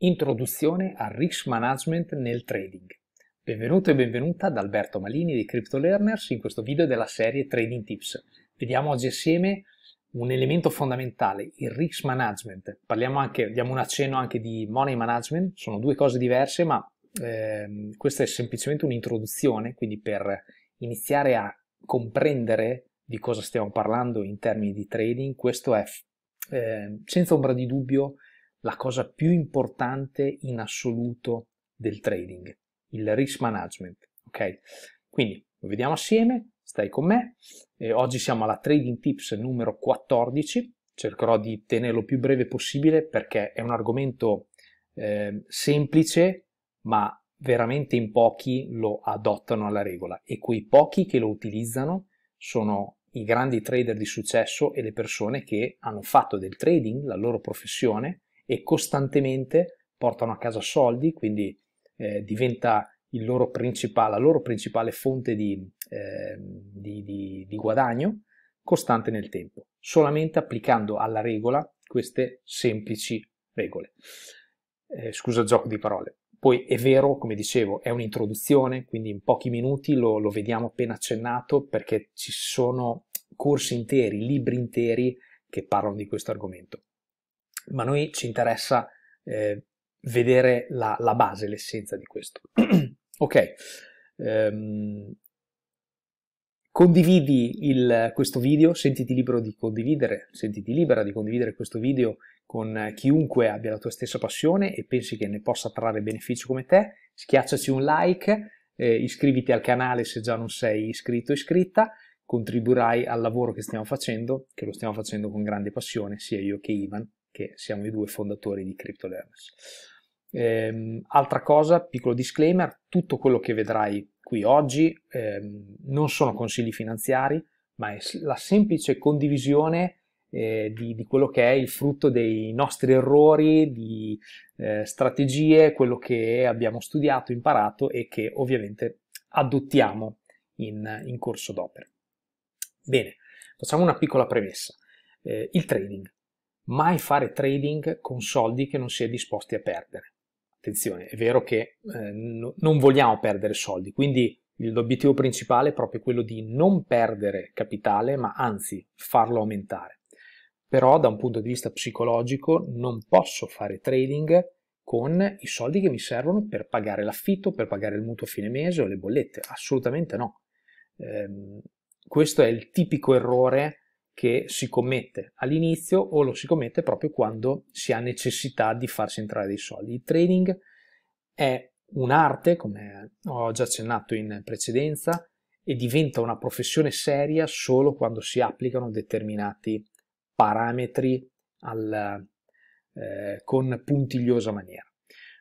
Introduzione al Risk Management nel Trading. Benvenuto e benvenuta ad Alberto Malini di Crypto Learners in questo video della serie Trading Tips. Vediamo oggi assieme un elemento fondamentale, il Risk Management. Parliamo anche, diamo un accenno anche di Money Management, sono due cose diverse ma eh, questa è semplicemente un'introduzione, quindi per iniziare a comprendere di cosa stiamo parlando in termini di trading, questo è eh, senza ombra di dubbio la cosa più importante in assoluto del trading, il risk management. Ok? Quindi lo vediamo assieme, stai con me. Eh, oggi siamo alla trading tips numero 14. Cercherò di tenerlo più breve possibile perché è un argomento eh, semplice, ma veramente in pochi lo adottano alla regola e quei pochi che lo utilizzano sono i grandi trader di successo e le persone che hanno fatto del trading la loro professione e costantemente portano a casa soldi, quindi eh, diventa loro la loro principale fonte di, eh, di, di, di guadagno costante nel tempo, solamente applicando alla regola queste semplici regole. Eh, scusa il gioco di parole. Poi è vero, come dicevo, è un'introduzione, quindi in pochi minuti lo, lo, vediamo appena accennato perché ci sono corsi interi, libri interi che parlano di questo argomento ma a noi ci interessa eh, vedere la, la, base, l'essenza di questo. ok, um, condividi il, questo video, sentiti libero di condividere, sentiti libera di condividere questo video con chiunque abbia la tua stessa passione e pensi che ne possa trarre beneficio come te, schiacciaci un like, eh, iscriviti al canale se già non sei iscritto o iscritta, contribuirai al lavoro che stiamo facendo, che lo stiamo facendo con grande passione, sia io che Ivan, che siamo i due fondatori di CryptoLearners. Ehm, altra cosa, piccolo disclaimer, tutto quello che vedrai qui oggi ehm, non sono consigli finanziari, ma è la semplice condivisione eh, di, di, quello che è il frutto dei nostri errori, di eh, strategie, quello che abbiamo studiato, imparato e che ovviamente adottiamo in, in corso d'opera. Bene, facciamo una piccola premessa. Eh, il trading mai fare trading con soldi che non si è disposti a perdere. Attenzione, è vero che eh, no, non vogliamo perdere soldi, quindi l'obiettivo principale è proprio quello di non perdere capitale, ma anzi farlo aumentare. Però da un punto di vista psicologico non posso fare trading con i soldi che mi servono per pagare l'affitto, per pagare il mutuo a fine mese o le bollette. Assolutamente no. Eh, questo è il tipico errore che si commette all'inizio o lo si commette proprio quando si ha necessità di farsi entrare dei soldi. Il trading è un'arte, come ho già accennato in precedenza, e diventa una professione seria solo quando si applicano determinati parametri al, eh, con puntigliosa maniera.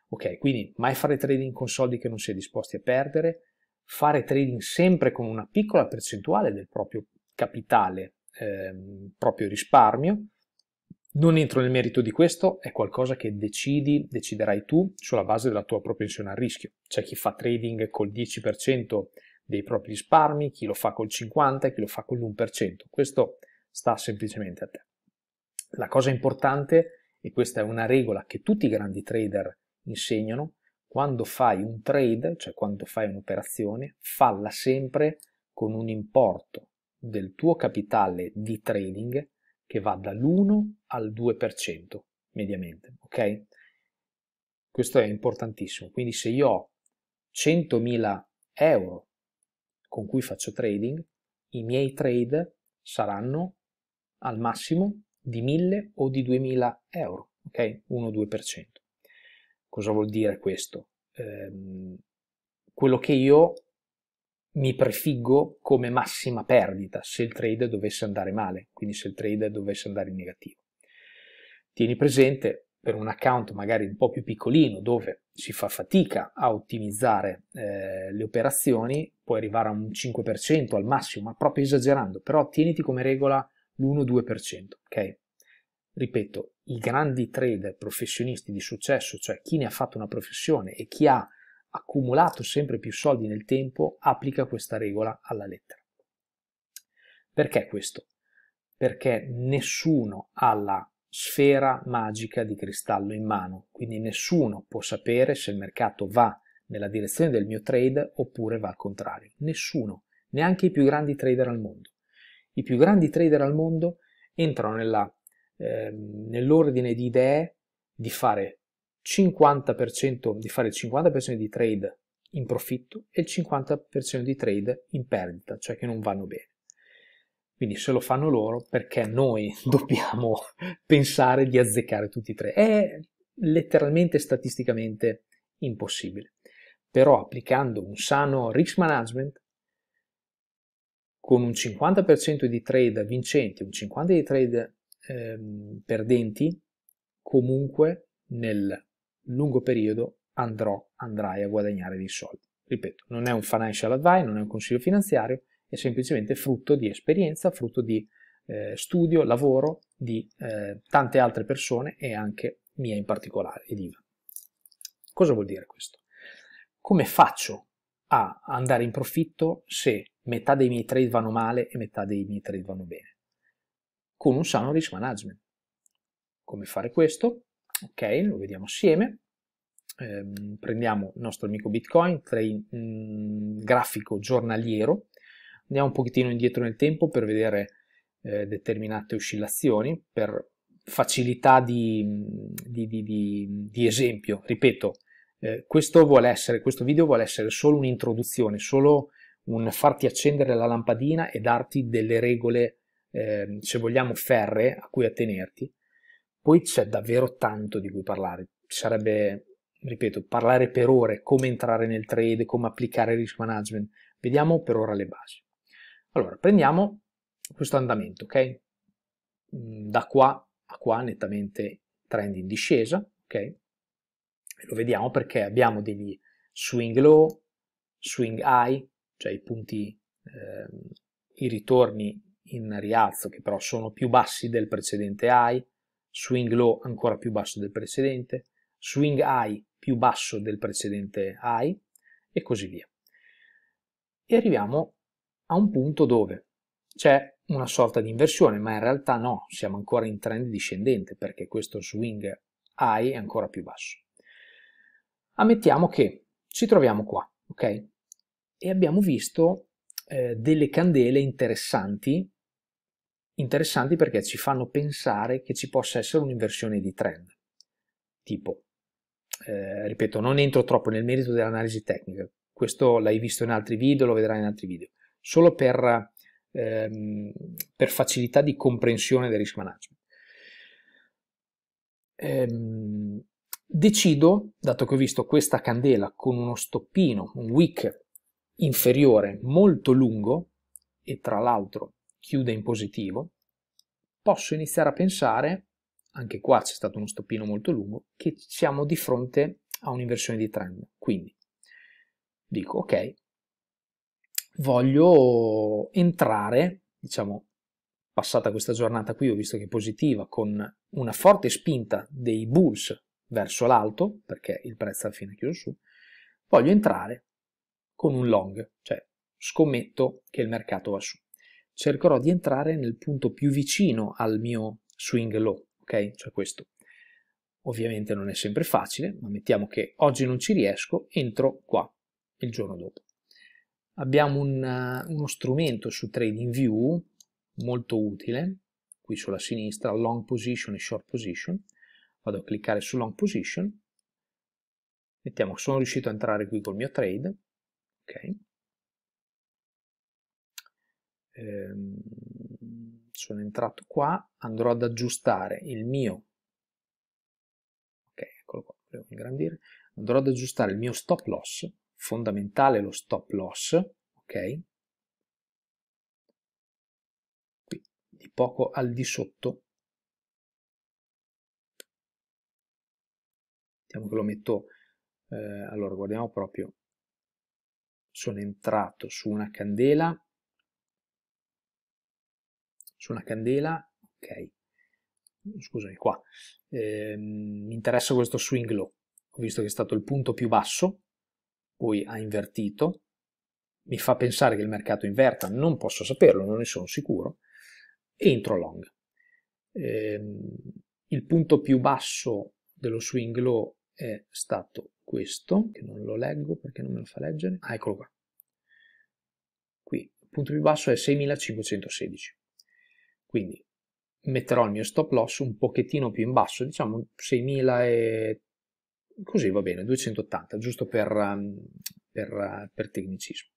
Ok, quindi mai fare trading con soldi che non si è disposti a perdere, fare trading sempre con una piccola percentuale del proprio capitale Ehm, proprio risparmio. Non entro nel merito di questo, è qualcosa che decidi, deciderai tu sulla base della tua propensione al rischio. C'è chi fa trading col 10% dei propri risparmi, chi lo fa col 50%, e chi lo fa con l'1%. Questo sta semplicemente a te. La cosa importante, e questa è una regola che tutti i grandi trader insegnano, quando fai un trade, cioè quando fai un'operazione, falla sempre con un importo del tuo capitale di trading che va dall'1 al 2% mediamente, ok? Questo è importantissimo. Quindi se io ho 100.000 euro con cui faccio trading, i miei trade saranno al massimo di 1000 o di 2000 euro, ok? 1-2%. Cosa vuol dire questo? Ehm, quello che io mi prefiggo come massima perdita se il trade dovesse andare male, quindi se il trade dovesse andare in negativo. Tieni presente per un account magari un po' più piccolino dove si fa fatica a ottimizzare eh, le operazioni, puoi arrivare a un 5% al massimo, ma proprio esagerando, però tieniti come regola l'1-2%, ok? Ripeto, i grandi trader professionisti di successo, cioè chi ne ha fatto una professione e chi ha accumulato sempre più soldi nel tempo applica questa regola alla lettera. Perché questo? Perché nessuno ha la sfera magica di cristallo in mano, quindi nessuno può sapere se il mercato va nella direzione del mio trade oppure va al contrario. Nessuno, neanche i più grandi trader al mondo. I più grandi trader al mondo entrano nella, eh, nell'ordine di idee di fare 50% di fare il 50% di trade in profitto e il 50% di trade in perdita, cioè che non vanno bene. Quindi se lo fanno loro, perché noi dobbiamo pensare di azzeccare tutti e tre? È letteralmente statisticamente impossibile. Però applicando un sano risk management, con un 50% di trade vincenti, un 50% di trade eh, perdenti, comunque nel lungo periodo andrò, andrai a guadagnare dei soldi. Ripeto, non è un financial advice, non è un consiglio finanziario, è semplicemente frutto di esperienza, frutto di eh, studio, lavoro di eh, tante altre persone e anche mia in particolare ed Ivan. Cosa vuol dire questo? Come faccio a andare in profitto se metà dei miei trade vanno male e metà dei miei trade vanno bene? Con un sano risk management. Come fare questo? ok, lo vediamo assieme, eh, prendiamo il nostro amico Bitcoin, train, mh, mm, grafico giornaliero, andiamo un pochettino indietro nel tempo per vedere eh, determinate oscillazioni, per facilità mm, di, di, di, di esempio, ripeto, eh, questo, vuole essere, questo video vuole essere solo un'introduzione, solo un farti accendere la lampadina e darti delle regole, eh, se vogliamo, ferre a cui attenerti, poi c'è davvero tanto di cui parlare. sarebbe, ripeto, parlare per ore, come entrare nel trade, come applicare il risk management. Vediamo per ora le basi. Allora, prendiamo questo andamento, ok? Mm, da qua a qua nettamente trend in discesa, ok? Lo vediamo perché abbiamo degli swing low, swing high, cioè i punti, eh, i ritorni in rialzo che però sono più bassi del precedente high, swing low ancora più basso del precedente, swing high più basso del precedente high e così via. E arriviamo a un punto dove c'è una sorta di inversione, ma in realtà no, siamo ancora in trend discendente perché questo swing high è ancora più basso. Ammettiamo che ci troviamo qua, ok? E abbiamo visto eh, delle candele interessanti interessanti perché ci fanno pensare che ci possa essere un'inversione di trend. Tipo, eh, ripeto, non entro troppo nel merito dell'analisi tecnica, questo l'hai visto in altri video, lo vedrai in altri video, solo per, ehm, per facilità di comprensione del risk management. Ehm, decido, dato che ho visto questa candela con uno stoppino, un wick inferiore molto lungo, e tra l'altro chiude in positivo, posso iniziare a pensare, anche qua c'è stato uno stoppino molto lungo, che siamo di fronte a un'inversione di trend. Quindi dico, ok, voglio entrare, diciamo, passata questa giornata qui ho visto che è positiva, con una forte spinta dei bulls verso l'alto, perché il prezzo alla fine è chiuso su, voglio entrare con un long, cioè scommetto che il mercato va su cercherò di entrare nel punto più vicino al mio swing low, ok? Cioè questo. Ovviamente non è sempre facile, ma mettiamo che oggi non ci riesco, entro qua il giorno dopo. Abbiamo un, eh, uno strumento su TradingView molto utile, qui sulla sinistra, long position e short position. Vado a cliccare su long position. Mettiamo, sono riuscito a entrare qui col mio trade, ok? ehm, sono entrato qua, andrò ad aggiustare il mio, ok, eccolo qua, volevo ingrandire, andrò ad aggiustare il mio stop loss, fondamentale lo stop loss, ok, qui, di poco al di sotto, vediamo che lo metto, eh, allora guardiamo proprio, sono entrato su una candela, su una candela, ok, scusami qua, eh, mi interessa questo swing low, ho visto che è stato il punto più basso, poi ha invertito, mi fa pensare che il mercato inverta, non posso saperlo, non ne sono sicuro, e entro long. Eh, il punto più basso dello swing low è stato questo, che non lo leggo perché non me lo fa leggere, ah eccolo qua, qui, il punto più basso è 6516 quindi metterò il mio stop loss un pochettino più in basso, diciamo 6000 e così va bene, 280, giusto per, ehm, per, per tecnicismo.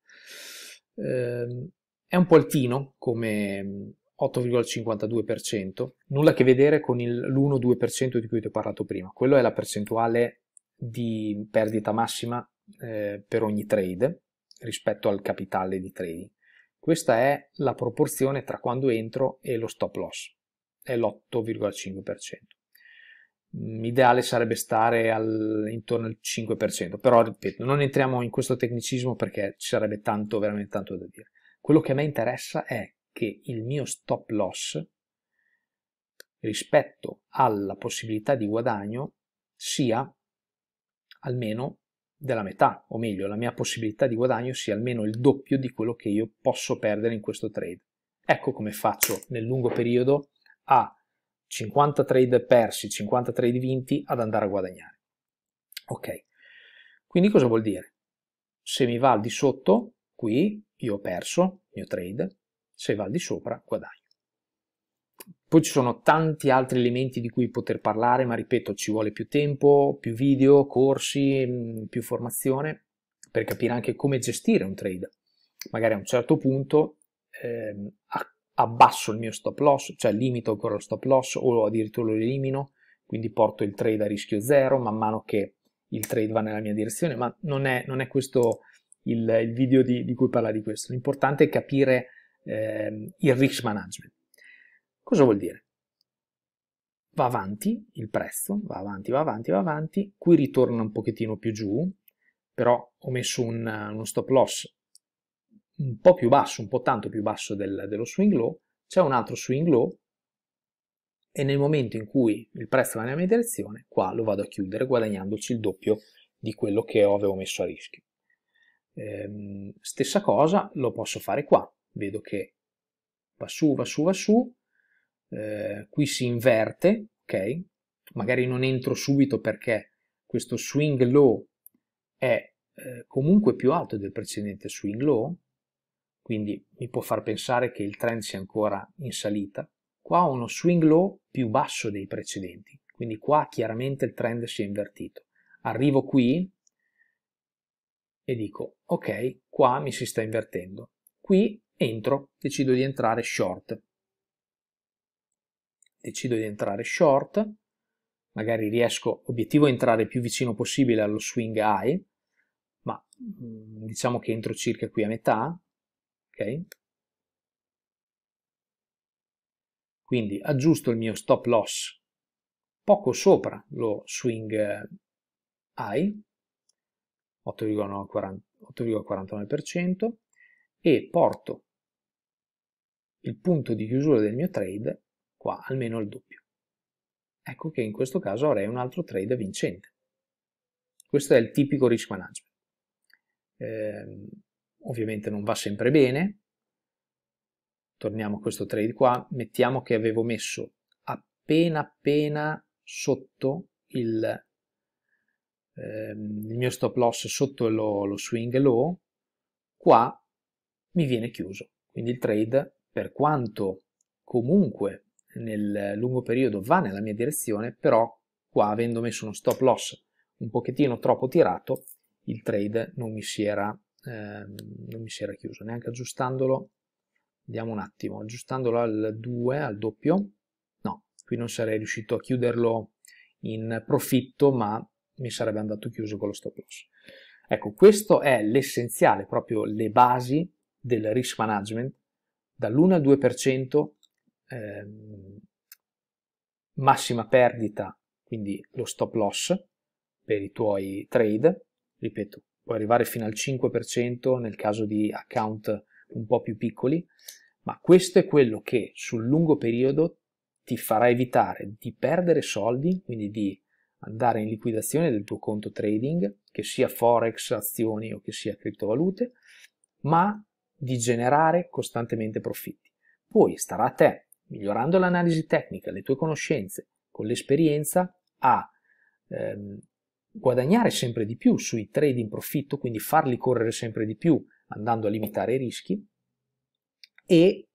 Ehm, è un po' altino come 8,52%, nulla a che vedere con l'1-2% di cui ti ho parlato prima, quello è la percentuale di perdita massima eh, per ogni trade rispetto al capitale di trading. Questa è la proporzione tra quando entro e lo stop loss, è l'8,5%. L'ideale sarebbe stare al, intorno al 5%, però ripeto, non entriamo in questo tecnicismo perché ci sarebbe tanto, veramente tanto da dire. Quello che a me interessa è che il mio stop loss rispetto alla possibilità di guadagno sia almeno della metà, o meglio, la mia possibilità di guadagno sia almeno il doppio di quello che io posso perdere in questo trade. Ecco come faccio nel lungo periodo a 50 trade persi, 50 trade vinti ad andare a guadagnare. Ok, quindi cosa vuol dire? Se mi va al di sotto, qui io ho perso il mio trade, se va al di sopra guadagno. Poi ci sono tanti altri elementi di cui poter parlare, ma ripeto, ci vuole più tempo, più video, corsi, mm, più formazione per capire anche come gestire un trade. Magari a un certo punto eh, abbasso il mio stop loss, cioè limito ancora lo stop loss o addirittura lo elimino, quindi porto il trade a rischio zero man mano che il trade va nella mia direzione, ma non è, non è questo il, il video di, di, cui parla di questo. L'importante è capire eh, il risk management. Cosa vuol dire? Va avanti il prezzo, va avanti, va avanti, va avanti, qui ritorna un pochettino più giù, però ho messo un, uno stop loss un po' più basso, un po' tanto più basso del, dello swing low, c'è un altro swing low e nel momento in cui il prezzo va nella mia direzione, qua lo vado a chiudere guadagnandoci il doppio di quello che avevo messo a rischio. Ehm, stessa cosa lo posso fare qua, vedo che va su, va su, va su, eh, qui si inverte, ok? Magari non entro subito perché questo swing low è eh, comunque più alto del precedente swing low, quindi mi può far pensare che il trend sia ancora in salita. Qua ho uno swing low più basso dei precedenti, quindi qua chiaramente il trend si è invertito. Arrivo qui e dico ok, qua mi si sta invertendo. Qui entro, decido di entrare short decido di entrare short, magari riesco, obiettivo è entrare più vicino possibile allo swing high, ma mm, diciamo che entro circa qui a metà, ok? Quindi aggiusto il mio stop loss poco sopra lo swing eh, high, 8,49% e porto il punto di chiusura del mio trade qua almeno il doppio. Ecco che in questo caso avrei un altro trade vincente. Questo è il tipico risk management. Eh, ovviamente non va sempre bene. Torniamo a questo trade qua. Mettiamo che avevo messo appena appena sotto il, ehm, il mio stop loss, sotto lo, lo swing low. Qua mi viene chiuso. Quindi il trade, per quanto comunque nel lungo periodo va nella mia direzione, però qua avendo messo uno stop loss un pochettino troppo tirato, il trade non mi si era, eh, non mi si era chiuso, neanche aggiustandolo, vediamo un attimo, aggiustandolo al 2, al doppio, no, qui non sarei riuscito a chiuderlo in profitto, ma mi sarebbe andato chiuso con lo stop loss. Ecco, questo è l'essenziale, proprio le basi del risk management, dall'1 al 2% ehm, massima perdita, quindi lo stop loss per i tuoi trade, ripeto, puoi arrivare fino al 5% nel caso di account un po' più piccoli, ma questo è quello che sul lungo periodo ti farà evitare di perdere soldi, quindi di andare in liquidazione del tuo conto trading, che sia forex, azioni o che sia criptovalute, ma di generare costantemente profitti. Poi starà a te migliorando l'analisi tecnica, le tue conoscenze, con l'esperienza a ehm, guadagnare sempre di più sui trade in profitto, quindi farli correre sempre di più andando a limitare i rischi e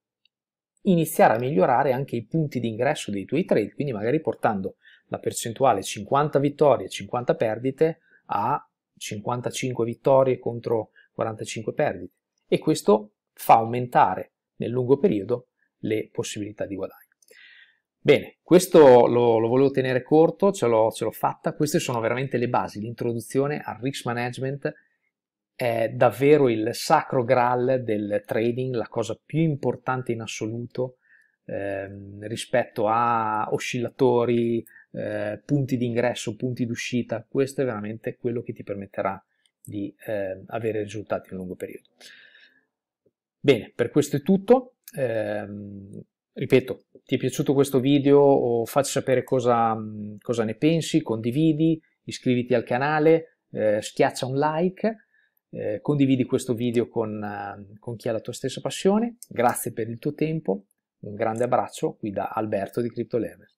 iniziare a migliorare anche i punti di ingresso dei tuoi trade, quindi magari portando la percentuale 50 vittorie, 50 perdite a 55 vittorie contro 45 perdite e questo fa aumentare nel lungo periodo le possibilità di guadagno. Bene, questo lo, lo volevo tenere corto, ce l'ho, fatta, queste sono veramente le basi, l'introduzione al risk management è davvero il sacro graal del trading, la cosa più importante in assoluto eh, rispetto a oscillatori, eh, punti di ingresso, punti d'uscita, questo è veramente quello che ti permetterà di eh, avere risultati in lungo periodo. Bene, per questo è tutto ehm, ripeto, ti è piaciuto questo video o facci sapere cosa, mhmm, cosa ne pensi, condividi, iscriviti al canale, eh, schiaccia un like, eh, condividi questo video con, ehm, con chi ha la tua stessa passione, grazie per il tuo tempo, un grande abbraccio qui da Alberto di CryptoLevel.